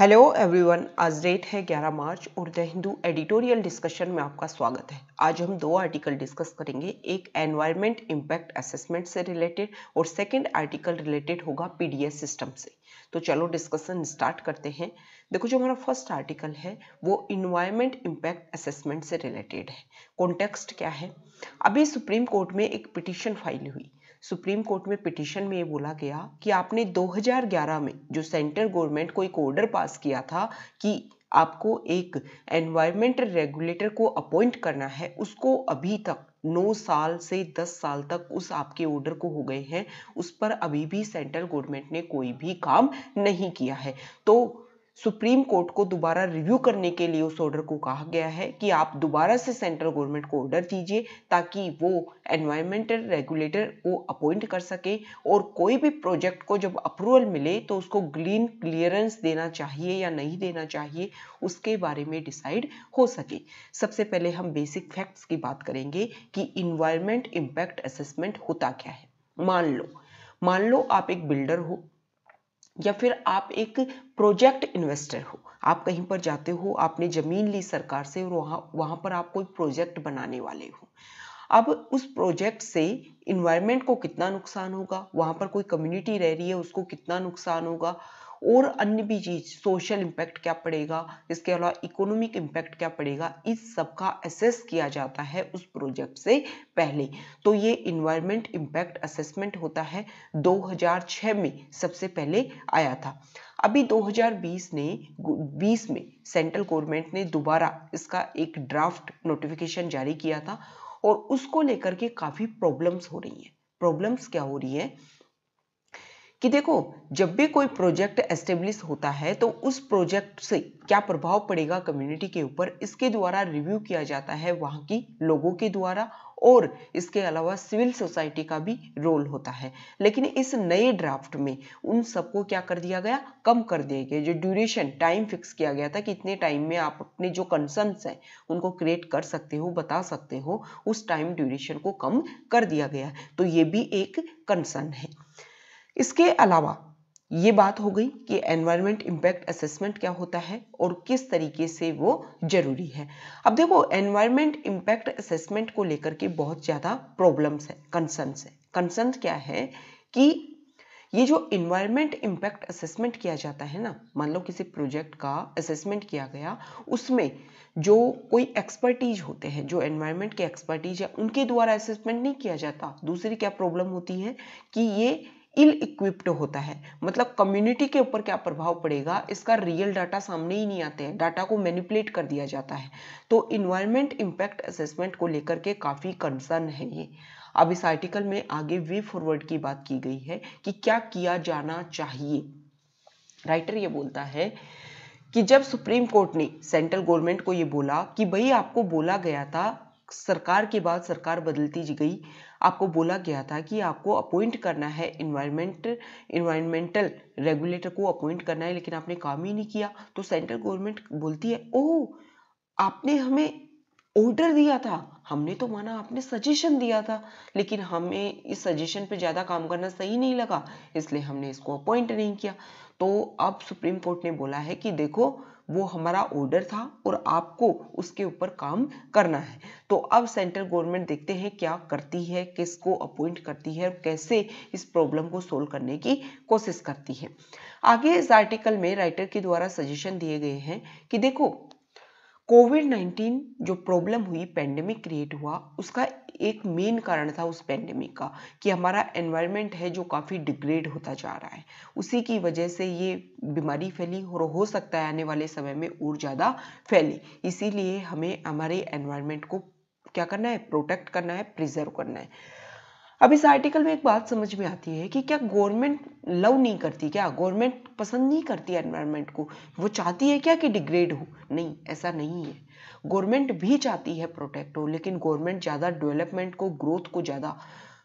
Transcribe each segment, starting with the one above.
hello everyone आज date है 11 मार्च और द हिंदू एडिटोरियल डिस्कशन में आपका स्वागत है आज हम दो आर्टिकल डिस्कस करेंगे एक एनवायरनमेंट इम्पैक्ट असेसमेंट से रिलेटेड और सेकंड आर्टिकल रिलेटेड होगा पीडीएस सिस्टम से तो चलो डिस्कशन स्टार्ट करते हैं देखो जो हमारा फर्स्ट आर्टिकल है वो इन्वायरमेंट इम्पैक्ट असेसमेंट से रिलेटेड है कॉन्टेक्स्ट क्या है अभी सुप्रीम कोर्ट में एक पिटिशन फाइल हुई सुप्रीम कोर्ट में पिटिशन में ये बोला गया कि आपने 2011 में जो सेंट्रल गवर्नमेंट को एक ऑर्डर पास किया था कि आपको एक एनवायरमेंटल रेगुलेटर को अपॉइंट करना है उसको अभी तक नौ साल से दस साल तक उस आपके ऑर्डर को हो गए हैं उस पर अभी भी सेंट्रल गवर्नमेंट ने कोई भी काम नहीं किया है तो सुप्रीम कोर्ट को दोबारा रिव्यू करने के लिए उस ऑर्डर को कहा गया है कि आप दोबारा से सेंट्रल गवर्नमेंट को ऑर्डर दीजिए ताकि वो एनवायरमेंटल रेगुलेटर को अपॉइंट कर सके और कोई भी प्रोजेक्ट को जब अप्रूवल मिले तो उसको ग्रीन क्लियरेंस देना चाहिए या नहीं देना चाहिए उसके बारे में डिसाइड हो सके सबसे पहले हम बेसिक फैक्ट्स की बात करेंगे कि इन्वायरमेंट इम्पैक्ट असेसमेंट होता क्या है मान लो मान लो आप एक बिल्डर हो या फिर आप एक प्रोजेक्ट इन्वेस्टर हो आप कहीं पर जाते हो आपने ज़मीन ली सरकार से और वहाँ वहाँ पर आप कोई प्रोजेक्ट बनाने वाले हो अब उस प्रोजेक्ट से इन्वायरमेंट को कितना नुकसान होगा वहाँ पर कोई कम्युनिटी रह रही है उसको कितना नुकसान होगा और अन्य भी चीज सोशल इम्पैक्ट क्या पड़ेगा इसके अलावा इकोनॉमिक इम्पैक्ट क्या पड़ेगा इस सब का असेस किया जाता है उस प्रोजेक्ट से पहले तो ये इन्वायरमेंट इम्पैक्ट असेसमेंट होता है 2006 में सबसे पहले आया था अभी 2020 ने 20 में सेंट्रल गवर्नमेंट ने दोबारा इसका एक ड्राफ्ट नोटिफिकेशन जारी किया था और उसको लेकर के काफ़ी प्रॉब्लम्स हो रही हैं प्रॉब्लम्स क्या हो रही है कि देखो जब भी कोई प्रोजेक्ट एस्टेब्लिश होता है तो उस प्रोजेक्ट से क्या प्रभाव पड़ेगा कम्युनिटी के ऊपर इसके द्वारा रिव्यू किया जाता है वहाँ की लोगों के द्वारा और इसके अलावा सिविल सोसाइटी का भी रोल होता है लेकिन इस नए ड्राफ्ट में उन सबको क्या कर दिया गया कम कर दिया गया जो ड्यूरेशन टाइम फिक्स किया गया था कि इतने टाइम में आप अपने जो कंसर्न्स हैं उनको क्रिएट कर सकते हो बता सकते हो उस टाइम ड्यूरेशन को कम कर दिया गया तो ये भी एक कंसर्न है इसके अलावा ये बात हो गई कि एनवायरमेंट इम्पैक्ट असेसमेंट क्या होता है और किस तरीके से वो जरूरी है अब देखो एनवायरमेंट इम्पैक्ट असेसमेंट को लेकर के बहुत ज़्यादा प्रॉब्लम्स है कंसर्न्स है कंसर्न क्या है कि ये जो इन्वायरमेंट इम्पैक्ट असेसमेंट किया जाता है ना मान लो किसी प्रोजेक्ट का असेसमेंट किया गया उसमें जो कोई एक्सपर्टीज होते हैं जो एनवायरमेंट के एक्सपर्टीज है उनके द्वारा असेसमेंट नहीं किया जाता दूसरी क्या प्रॉब्लम होती है कि ये इल इक्विप्ड होता है मतलब कम्युनिटी के ऊपर क्या प्रभाव पड़ेगा इसका रियल डाटा सामने ही नहीं आते हैं डाटा को मैनिपुलेट कर दिया जाता है तो इन्वायरमेंट इम्पैक्ट असेसमेंट को लेकर के काफ़ी कंसर्न है ये अब इस आर्टिकल में आगे वे फॉरवर्ड की बात की गई है कि क्या किया जाना चाहिए राइटर ये बोलता है कि जब सुप्रीम कोर्ट ने सेंट्रल गवर्नमेंट को ये बोला कि भाई आपको बोला गया था सरकार के बाद सरकार बदलती गई आपको बोला गया था कि आपको अपॉइंट करना है इन्वायरमेंट इन्वायरमेंटल रेगुलेटर को अपॉइंट करना है लेकिन आपने काम ही नहीं किया तो सेंट्रल गवर्नमेंट बोलती है ओह आपने हमें ऑर्डर दिया था हमने तो माना आपने सजेशन दिया था लेकिन हमें इस सजेशन पे ज़्यादा काम करना सही नहीं लगा इसलिए हमने इसको अपॉइंट नहीं किया तो अब सुप्रीम कोर्ट ने बोला है कि देखो वो हमारा ऑर्डर था और आपको उसके ऊपर काम करना है तो अब सेंट्रल गवर्नमेंट देखते हैं क्या करती है किसको अपॉइंट करती है और कैसे इस प्रॉब्लम को सोल्व करने की कोशिश करती है आगे इस आर्टिकल में राइटर के द्वारा सजेशन दिए गए हैं कि देखो कोविड 19 जो प्रॉब्लम हुई पेंडेमिक क्रिएट हुआ उसका एक मेन कारण था उस पेंडेमिक का कि हमारा एनवायरनमेंट है जो काफ़ी डिग्रेड होता जा रहा है उसी की वजह से ये बीमारी फैली और हो सकता है आने वाले समय में और ज़्यादा फैले इसीलिए हमें हमारे एनवायरनमेंट को क्या करना है प्रोटेक्ट करना है प्रिजर्व करना है अब इस आर्टिकल में एक बात समझ में आती है कि क्या गवर्नमेंट लव नहीं करती क्या गवर्नमेंट पसंद नहीं करती एनवायरनमेंट को वो चाहती है क्या कि डिग्रेड हो नहीं ऐसा नहीं है गवर्नमेंट भी चाहती है प्रोटेक्ट हो लेकिन गवर्नमेंट ज़्यादा डेवलपमेंट को ग्रोथ को ज़्यादा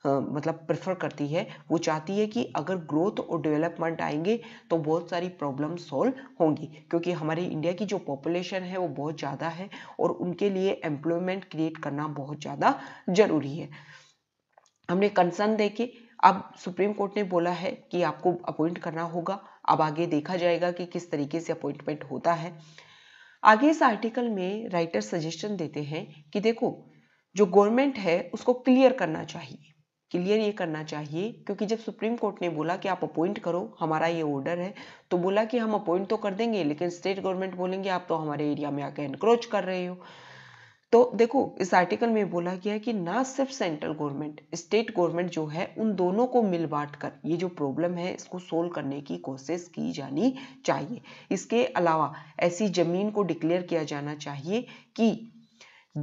मतलब प्रेफर करती है वो चाहती है कि अगर ग्रोथ और डेवलपमेंट आएंगे तो बहुत सारी प्रॉब्लम सॉल्व होंगी क्योंकि हमारे इंडिया की जो पॉपुलेशन है वो बहुत ज़्यादा है और उनके लिए एम्प्लॉयमेंट क्रिएट करना बहुत ज़्यादा ज़रूरी है हमने कंसर्न दे के अब सुप्रीम कोर्ट ने बोला है कि आपको अपॉइंट करना होगा अब आगे देखा जाएगा कि किस तरीके से अपॉइंटमेंट होता है आगे इस आर्टिकल में राइटर सजेशन देते हैं कि देखो जो गवर्नमेंट है उसको क्लियर करना चाहिए क्लियर ये करना चाहिए क्योंकि जब सुप्रीम कोर्ट ने बोला कि आप अपॉइंट करो हमारा ये ऑर्डर है तो बोला कि हम अपॉइंट तो कर देंगे लेकिन स्टेट गवर्नमेंट बोलेंगे आप तो हमारे एरिया में आके एनक्रोच कर रहे हो तो देखो इस आर्टिकल में बोला गया है कि ना सिर्फ सेंट्रल गवर्नमेंट स्टेट गवर्नमेंट जो है उन दोनों को मिल बांट कर ये जो प्रॉब्लम है इसको सोल्व करने की कोशिश की जानी चाहिए इसके अलावा ऐसी ज़मीन को डिक्लेयर किया जाना चाहिए कि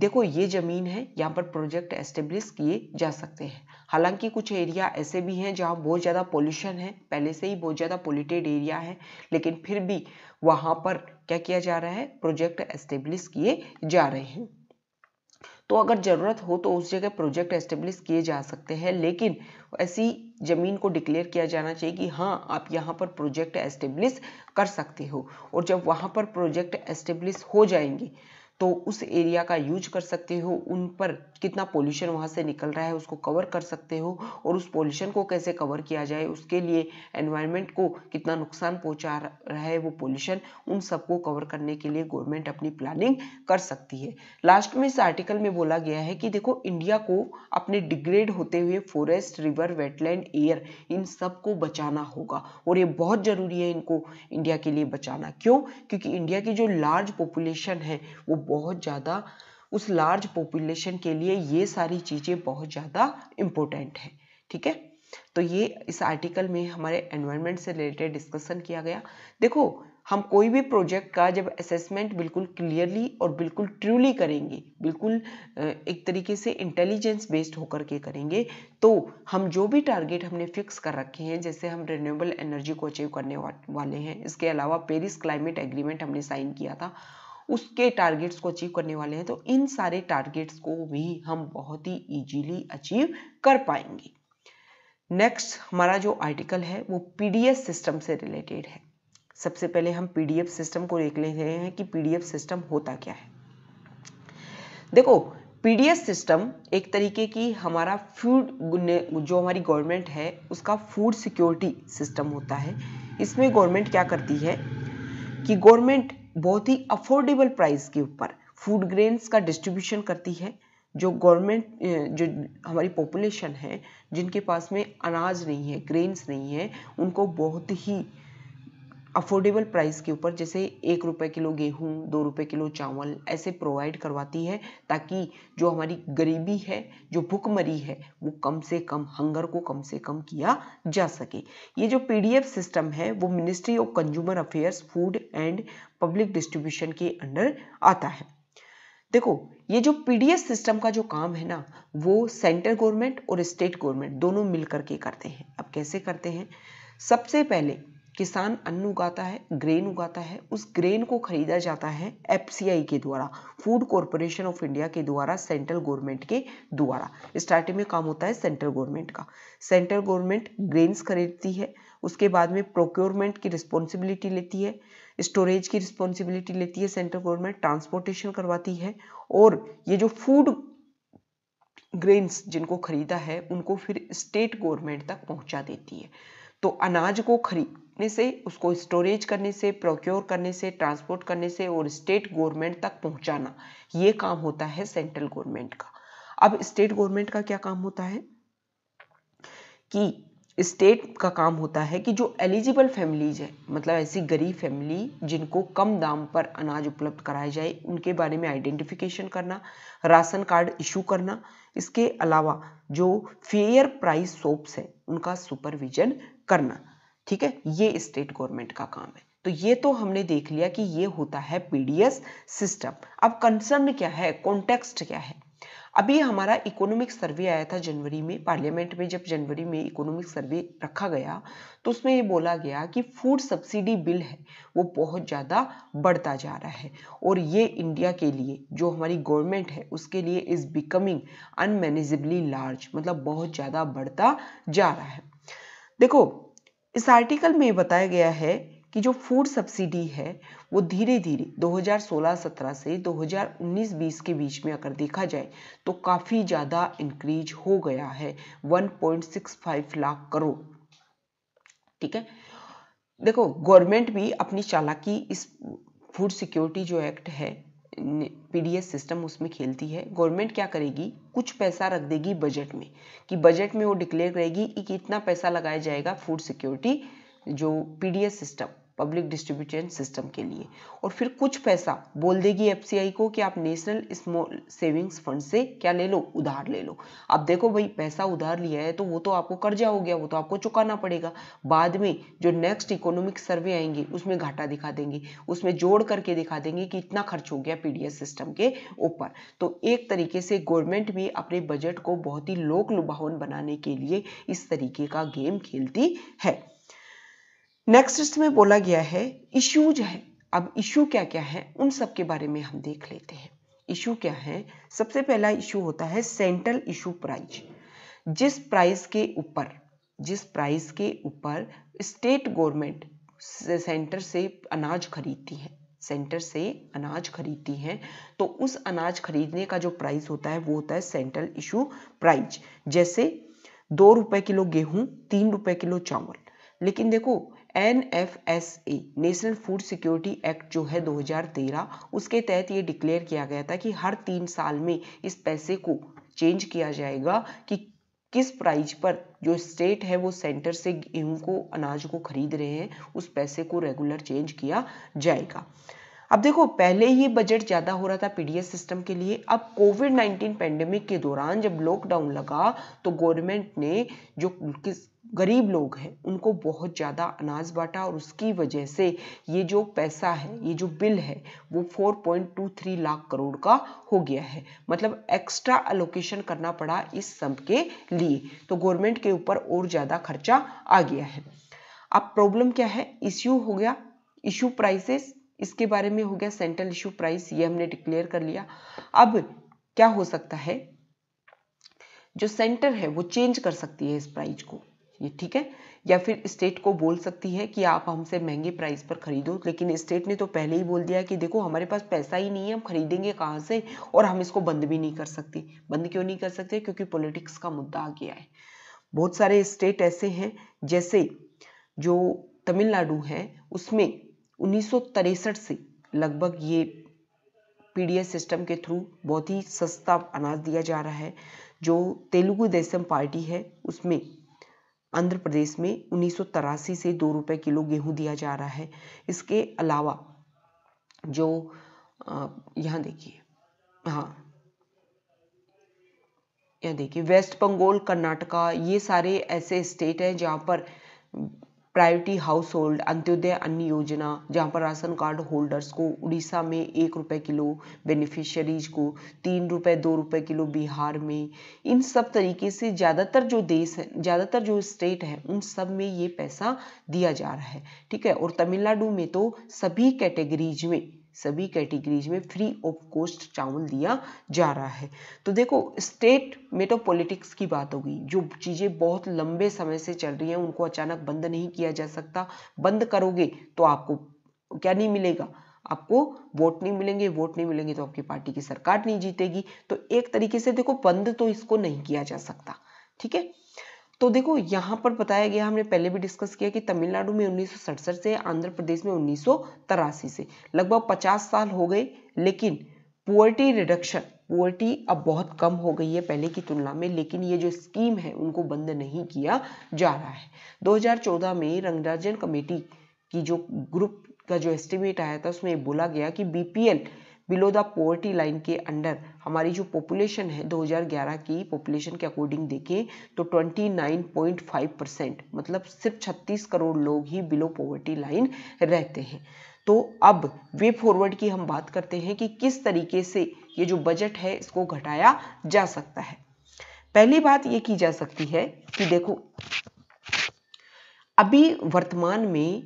देखो ये ज़मीन है यहाँ पर प्रोजेक्ट एस्टेब्लिश किए जा सकते हैं हालांकि कुछ एरिया ऐसे भी हैं जहाँ बहुत ज़्यादा पोल्यूशन है पहले से ही बहुत ज़्यादा पोल्यूटेड एरिया है लेकिन फिर भी वहाँ पर क्या किया जा रहा है प्रोजेक्ट एस्टेब्लिश किए जा रहे हैं तो अगर ज़रूरत हो तो उस जगह प्रोजेक्ट एस्टेब्लिश किए जा सकते हैं लेकिन ऐसी ज़मीन को डिक्लेयर किया जाना चाहिए कि हाँ आप यहाँ पर प्रोजेक्ट एस्टेब्लिश कर सकते हो और जब वहाँ पर प्रोजेक्ट एस्टेब्लिश हो जाएंगे तो उस एरिया का यूज कर सकते हो उन पर कितना पोल्यूशन वहाँ से निकल रहा है उसको कवर कर सकते हो और उस पोल्यूशन को कैसे कवर किया जाए उसके लिए एनवायरनमेंट को कितना नुकसान पहुँचा रहा है वो पोल्यूशन उन सबको कवर करने के लिए गवर्नमेंट अपनी प्लानिंग कर सकती है लास्ट में इस आर्टिकल में बोला गया है कि देखो इंडिया को अपने डिग्रेड होते हुए फॉरेस्ट रिवर वेटलैंड एयर इन सबको बचाना होगा और ये बहुत ज़रूरी है इनको इंडिया के लिए बचाना क्यों क्योंकि इंडिया की जो लार्ज पॉपुलेशन है वो बहुत ज़्यादा उस लार्ज पॉपुलेशन के लिए ये सारी चीज़ें बहुत ज़्यादा इम्पोर्टेंट हैं ठीक है तो ये इस आर्टिकल में हमारे एनवायरनमेंट से रिलेटेड डिस्कशन किया गया देखो हम कोई भी प्रोजेक्ट का जब असेसमेंट बिल्कुल क्लियरली और बिल्कुल ट्रूली करेंगे बिल्कुल एक तरीके से इंटेलिजेंस बेस्ड होकर के करेंगे तो हम जो भी टारगेट हमने फिक्स कर रखे हैं जैसे हम रिन्यूएबल एनर्जी को अचीव करने वाले हैं इसके अलावा पेरिस क्लाइमेट एग्रीमेंट हमने साइन किया था उसके टारगेट्स को अचीव करने वाले हैं तो इन सारे टारगेट्स को भी हम बहुत ही इजीली अचीव कर पाएंगे नेक्स्ट हमारा जो आर्टिकल है वो पीडीएस सिस्टम से रिलेटेड है सबसे पहले हम पीडीएफ सिस्टम को देख ले रहे हैं कि पीडीएफ सिस्टम होता क्या है देखो पीडीएस सिस्टम एक तरीके की हमारा फूड जो हमारी गवर्नमेंट है उसका फूड सिक्योरिटी सिस्टम होता है इसमें गवर्नमेंट क्या करती है कि गवर्नमेंट बहुत ही अफोर्डेबल प्राइस के ऊपर फूड ग्रेन्स का डिस्ट्रीब्यूशन करती है जो गवर्नमेंट जो हमारी पॉपुलेशन है जिनके पास में अनाज नहीं है ग्रेन्स नहीं है उनको बहुत ही अफोर्डेबल प्राइस के ऊपर जैसे एक रुपये किलो गेहूँ दो रुपये किलो चावल ऐसे प्रोवाइड करवाती है ताकि जो हमारी गरीबी है जो भुखमरी है वो कम से कम हंगर को कम से कम किया जा सके ये जो पीडीएफ सिस्टम है वो ministry of consumer affairs food and public distribution के अंडर आता है देखो ये जो पीडीएस सिस्टम का जो काम है ना वो सेंट्रल गवर्नमेंट और स्टेट गवर्नमेंट दोनों मिलकर के करते हैं अब कैसे करते हैं सबसे पहले किसान अन्न उगाता है ग्रेन उगाता है उस ग्रेन को खरीदा जाता है एफसीआई के द्वारा फूड कॉरपोरेशन ऑफ इंडिया के द्वारा सेंट्रल गवर्नमेंट के द्वारा स्टार्टिंग में काम होता है सेंट्रल गवर्नमेंट का सेंट्रल गवर्नमेंट ग्रेन्स खरीदती है उसके बाद में प्रोक्योरमेंट की रिस्पॉन्सिबिलिटी लेती है स्टोरेज की रिस्पॉन्सिबिलिटी लेती है सेंट्रल गवर्नमेंट ट्रांसपोर्टेशन करवाती है और ये जो फूड ग्रेन्स जिनको खरीदा है उनको फिर स्टेट गवर्नमेंट तक पहुंचा देती है तो अनाज को खरीद से उसको स्टोरेज करने से प्रोक्योर करने से ट्रांसपोर्ट करने से और स्टेट गवर्नमेंट तक पहुंचाना ये काम होता है सेंट्रल गवर्नमेंट का अब स्टेट गवर्नमेंट का क्या काम होता है कि स्टेट का काम होता है कि जो एलिजिबल फैमिलीज है मतलब ऐसी गरीब फैमिली जिनको कम दाम पर अनाज उपलब्ध कराया जाए उनके बारे में आइडेंटिफिकेशन करना राशन कार्ड इशू करना इसके अलावा जो फेयर प्राइस शॉप्स हैं उनका सुपरविजन करना ठीक है ये स्टेट गवर्नमेंट का काम है तो ये तो हमने देख लिया कि ये होता है पीडीएस सिस्टम अब कंसर्न क्या है कॉन्टेक्स्ट क्या है अभी हमारा इकोनॉमिक सर्वे आया था जनवरी में पार्लियामेंट में जब जनवरी में इकोनॉमिक सर्वे रखा गया तो उसमें ये बोला गया कि फूड सब्सिडी बिल है वो बहुत ज़्यादा बढ़ता जा रहा है और ये इंडिया के लिए जो हमारी गवर्नमेंट है उसके लिए इज़ बिकमिंग अनमैनेजेबली लार्ज मतलब बहुत ज़्यादा बढ़ता जा रहा है देखो इस आर्टिकल में बताया गया है कि जो फूड सब्सिडी है वो धीरे धीरे 2016-17 से 2019-20 के बीच में अगर देखा जाए तो काफ़ी ज़्यादा इंक्रीज हो गया है 1.65 लाख करोड़ ठीक है देखो गवर्नमेंट भी अपनी चालाकी इस फूड सिक्योरिटी जो एक्ट है पीडीएस सिस्टम उसमें खेलती है गवर्नमेंट क्या करेगी कुछ पैसा रख देगी बजट में कि बजट में वो डिक्लेयर करेगी कि इतना पैसा लगाया जाएगा फूड सिक्योरिटी जो PDS system public distribution system के लिए और फिर कुछ पैसा बोल देगी एफसीआई को कि आप नेशनल स्मॉल सेविंग्स फंड से क्या ले लो उधार ले लो अब देखो भाई पैसा उधार लिया है तो वो तो आपको कर्जा हो गया वो तो आपको चुकाना पड़ेगा बाद में जो नेक्स्ट इकोनॉमिक सर्वे आएंगे उसमें घाटा दिखा देंगे उसमें जोड़ करके दिखा देंगे कि इतना खर्च हो गया पी सिस्टम के ऊपर तो एक तरीके से गवर्नमेंट भी अपने बजट को बहुत ही लोक लुभावन बनाने के लिए इस तरीके का गेम खेलती है नेक्स्ट इसमें बोला गया है इश्यूज है अब इशू क्या क्या है उन सब के बारे में हम देख लेते हैं इशू क्या है सबसे पहला इशू होता है सेंट्रल इशू प्राइज जिस प्राइस के ऊपर जिस प्राइस के ऊपर स्टेट गवर्नमेंट सेंटर से अनाज खरीदती है सेंटर से अनाज खरीदती है तो उस अनाज खरीदने का जो प्राइस होता है वो होता है सेंट्रल इशू प्राइज जैसे दो रुपए किलो गेहूं तीन रुपए किलो चावल लेकिन देखो N F S A national food security act जो है 2013 उसके तहत ये डिक्लेयर किया गया था कि हर तीन साल में इस पैसे को चेंज किया जाएगा कि किस प्राइज पर जो स्टेट है वो सेंटर से गेहूँ को अनाज को खरीद रहे हैं उस पैसे को रेगुलर चेंज किया जाएगा अब देखो पहले ही बजट ज़्यादा हो रहा था पीडीएस सिस्टम के लिए अब कोविड 19 पेंडेमिक के दौरान जब लॉकडाउन लगा तो गवर्नमेंट ने जो किस गरीब लोग हैं उनको बहुत ज़्यादा अनाज बांटा और उसकी वजह से ये जो पैसा है ये जो बिल है वो 4.23 लाख करोड़ का हो गया है मतलब एक्स्ट्रा अलोकेशन करना पड़ा इस सब के लिए तो गवर्नमेंट के ऊपर और ज़्यादा खर्चा आ गया है अब प्रॉब्लम क्या है इश्यू हो गया इश्यू प्राइसेस इसके बारे में हो गया सेंट्रल इश्यू प्राइस ये हमने डिक्लेयर कर लिया अब क्या हो सकता है जो सेंटर है वो चेंज कर सकती है इस प्राइस को ये ठीक है या फिर स्टेट को बोल सकती है कि आप हमसे महंगे प्राइस पर खरीदो लेकिन स्टेट ने तो पहले ही बोल दिया कि देखो हमारे पास पैसा ही नहीं है हम खरीदेंगे कहाँ से और हम इसको बंद भी नहीं कर सकती बंद क्यों नहीं कर सकते क्योंकि पॉलिटिक्स का मुद्दा आ गया है बहुत सारे स्टेट ऐसे हैं जैसे जो तमिलनाडु है उसमें उन्नीस से लगभग ये पी सिस्टम के थ्रू बहुत ही सस्ता अनाज दिया जा रहा है जो तेलुगु देशम पार्टी है उसमें आंध्र प्रदेश में उन्नीस से दो रुपये किलो गेहूँ दिया जा रहा है इसके अलावा जो यहाँ देखिए हाँ यहाँ देखिए वेस्ट बंगाल कर्नाटका ये सारे ऐसे स्टेट हैं जहाँ पर प्रायोरिटी हाउस होल्ड अंत्योदय अन्न योजना जहाँ पर राशन कार्ड होल्डर्स को उड़ीसा में एक रुपये किलो बेनिफिशरीज को तीन रुपये दो रुपये किलो बिहार में इन सब तरीके से ज़्यादातर जो देश है ज़्यादातर जो स्टेट है उन सब में ये पैसा दिया जा रहा है ठीक है और तमिलनाडु में तो सभी कैटेगरीज में सभी कैटेगरीज में फ्री ऑफ कॉस्ट चावल दिया जा रहा है तो देखो स्टेट में तो पॉलिटिक्स की बात होगी जो चीज़ें बहुत लंबे समय से चल रही हैं उनको अचानक बंद नहीं किया जा सकता बंद करोगे तो आपको क्या नहीं मिलेगा आपको वोट नहीं मिलेंगे वोट नहीं मिलेंगे तो आपकी पार्टी की सरकार नहीं जीतेगी तो एक तरीके से देखो बंद तो इसको नहीं किया जा सकता ठीक है तो देखो यहाँ पर बताया गया हमने पहले भी डिस्कस किया कि तमिलनाडु में उन्नीस से आंध्र प्रदेश में उन्नीस से लगभग 50 साल हो गए लेकिन पुअर्टी रिडक्शन पुअर्टी अब बहुत कम हो गई है पहले की तुलना में लेकिन ये जो स्कीम है उनको बंद नहीं किया जा रहा है 2014 में रंगराजन कमेटी की जो ग्रुप का जो एस्टिमेट आया था उसमें बोला गया कि BPL below the poverty line के अंडर हमारी जो पॉपुलेशन है 2011 की पॉपुलेशन के अकॉर्डिंग देखें तो 29.5 परसेंट मतलब सिर्फ 36 करोड़ लोग ही बिलो पॉवर्टी लाइन रहते हैं तो अब वे फॉरवर्ड की हम बात करते हैं कि किस तरीके से ये जो बजट है इसको घटाया जा सकता है पहली बात ये की जा सकती है कि देखो अभी वर्तमान में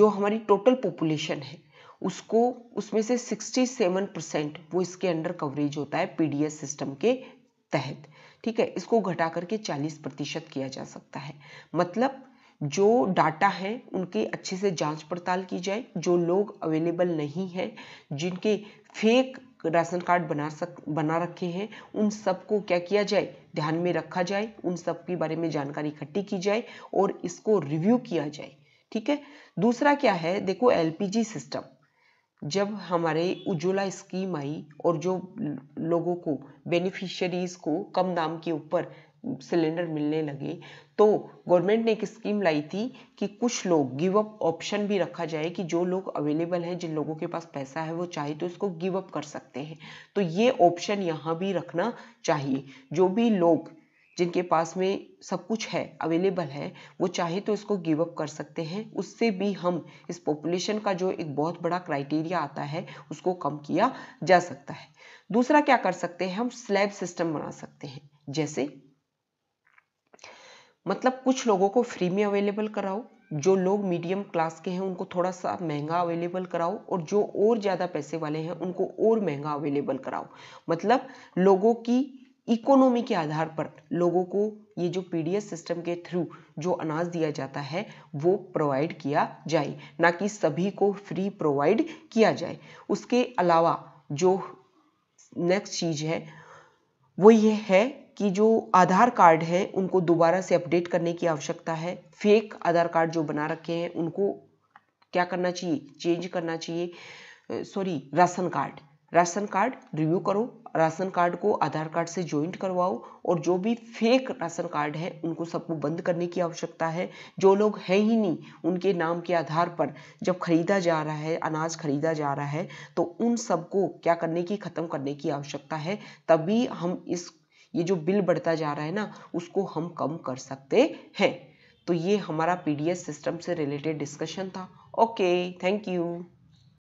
जो हमारी टोटल पॉपुलेशन है उसको उसमें से 67 परसेंट वो इसके अंडर कवरेज होता है पीडीएस सिस्टम के तहत ठीक है इसको घटा करके 40 प्रतिशत किया जा सकता है मतलब जो डाटा है उनकी अच्छे से जांच पड़ताल की जाए जो लोग अवेलेबल नहीं हैं जिनके फेक राशन कार्ड बना सक बना रखे हैं उन सबको क्या किया जाए ध्यान में रखा जाए उन सब के बारे में जानकारी इकट्ठी की जाए और इसको रिव्यू किया जाए ठीक है दूसरा क्या है देखो एलपीजी सिस्टम जब हमारे उज्ज्वला स्कीम आई और जो लोगों को बेनिफिशरीज को कम दाम के ऊपर सिलेंडर मिलने लगे तो गवर्नमेंट ने एक स्कीम लाई थी कि कुछ लोग गिव अप ऑप्शन भी रखा जाए कि जो लोग अवेलेबल हैं जिन लोगों के पास पैसा है वो चाहे तो इसको गिव अप कर सकते हैं तो ये ऑप्शन यहाँ भी रखना चाहिए जो भी लोग जिनके पास में सब कुछ है अवेलेबल है वो चाहे तो इसको गिव अप कर सकते हैं उससे भी हम इस पॉपुलेशन का जो एक बहुत बड़ा क्राइटेरिया आता है उसको कम किया जा सकता है दूसरा क्या कर सकते हैं हम स्लैब सिस्टम बना सकते हैं जैसे मतलब कुछ लोगों को फ्री में अवेलेबल कराओ जो लोग मीडियम क्लास के हैं उनको थोड़ा सा महंगा अवेलेबल कराओ और जो और ज़्यादा पैसे वाले हैं उनको और महंगा अवेलेबल कराओ मतलब लोगों की इकोनॉमी के आधार पर लोगों को ये जो पीडीएस सिस्टम के थ्रू जो अनाज दिया जाता है वो प्रोवाइड किया जाए ना कि सभी को फ्री प्रोवाइड किया जाए उसके अलावा जो नेक्स्ट चीज़ है वो ये है कि जो आधार कार्ड है उनको दोबारा से अपडेट करने की आवश्यकता है फेक आधार कार्ड जो बना रखे हैं उनको क्या करना चाहिए चेंज करना चाहिए sorry ration card ration card review करो राशन कार्ड को आधार कार्ड से ज्वाइंट करवाओ और जो भी फेक राशन कार्ड है उनको सबको बंद करने की आवश्यकता है जो लोग हैं ही नहीं उनके नाम के आधार पर जब खरीदा जा रहा है अनाज खरीदा जा रहा है तो उन सबको क्या करने की ख़त्म करने की आवश्यकता है तभी हम इस ये जो बिल बढ़ता जा रहा है ना उसको हम कम कर सकते हैं तो ये हमारा पी सिस्टम से रिलेटेड डिस्कशन था ओके थैंक यू